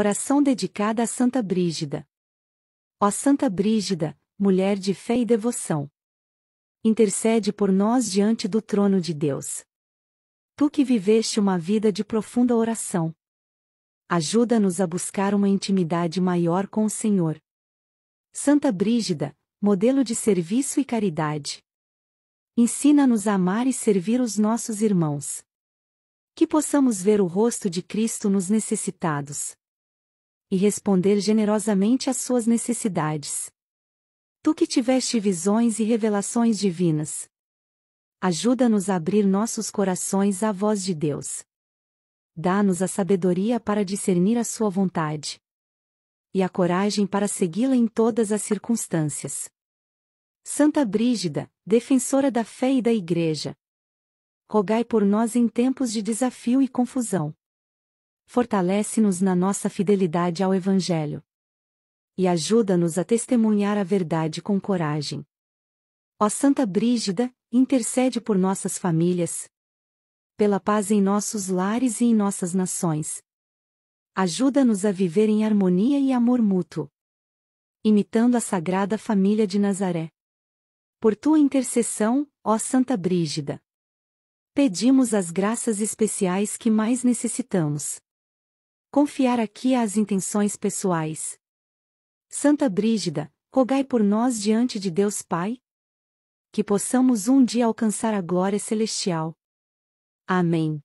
Oração dedicada a Santa Brígida. Ó Santa Brígida, mulher de fé e devoção. Intercede por nós diante do trono de Deus. Tu que viveste uma vida de profunda oração. Ajuda-nos a buscar uma intimidade maior com o Senhor. Santa Brígida, modelo de serviço e caridade. Ensina-nos a amar e servir os nossos irmãos. Que possamos ver o rosto de Cristo nos necessitados e responder generosamente às suas necessidades. Tu que tiveste visões e revelações divinas, ajuda-nos a abrir nossos corações à voz de Deus. Dá-nos a sabedoria para discernir a Sua vontade e a coragem para segui-la em todas as circunstâncias. Santa Brígida, defensora da fé e da Igreja, rogai por nós em tempos de desafio e confusão fortalece-nos na nossa fidelidade ao Evangelho. E ajuda-nos a testemunhar a verdade com coragem. Ó Santa Brígida, intercede por nossas famílias, pela paz em nossos lares e em nossas nações. Ajuda-nos a viver em harmonia e amor mútuo, imitando a Sagrada Família de Nazaré. Por tua intercessão, ó Santa Brígida, pedimos as graças especiais que mais necessitamos Confiar aqui às intenções pessoais. Santa Brígida, rogai por nós diante de Deus Pai, que possamos um dia alcançar a glória celestial. Amém.